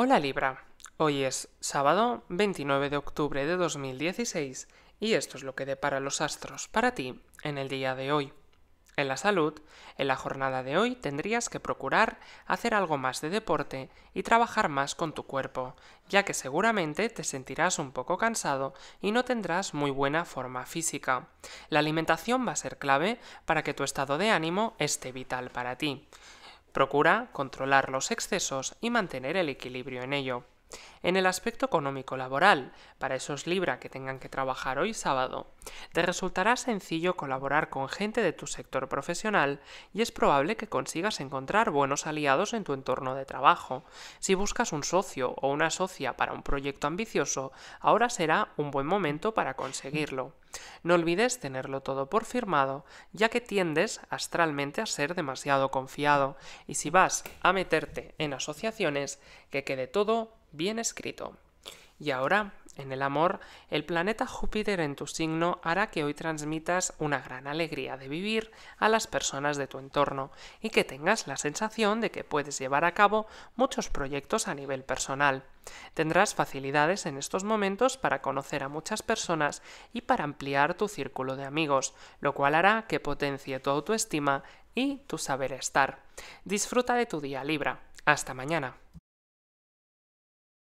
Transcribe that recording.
Hola Libra, hoy es sábado 29 de octubre de 2016 y esto es lo que depara los astros para ti en el día de hoy. En la salud, en la jornada de hoy tendrías que procurar hacer algo más de deporte y trabajar más con tu cuerpo, ya que seguramente te sentirás un poco cansado y no tendrás muy buena forma física. La alimentación va a ser clave para que tu estado de ánimo esté vital para ti. Procura controlar los excesos y mantener el equilibrio en ello. En el aspecto económico laboral, para esos Libra que tengan que trabajar hoy sábado, te resultará sencillo colaborar con gente de tu sector profesional y es probable que consigas encontrar buenos aliados en tu entorno de trabajo. Si buscas un socio o una socia para un proyecto ambicioso, ahora será un buen momento para conseguirlo. No olvides tenerlo todo por firmado, ya que tiendes astralmente a ser demasiado confiado, y si vas a meterte en asociaciones, que quede todo bien escrito. Y ahora, en el amor, el planeta Júpiter en tu signo hará que hoy transmitas una gran alegría de vivir a las personas de tu entorno y que tengas la sensación de que puedes llevar a cabo muchos proyectos a nivel personal. Tendrás facilidades en estos momentos para conocer a muchas personas y para ampliar tu círculo de amigos, lo cual hará que potencie tu autoestima y tu saber estar. Disfruta de tu día Libra. Hasta mañana.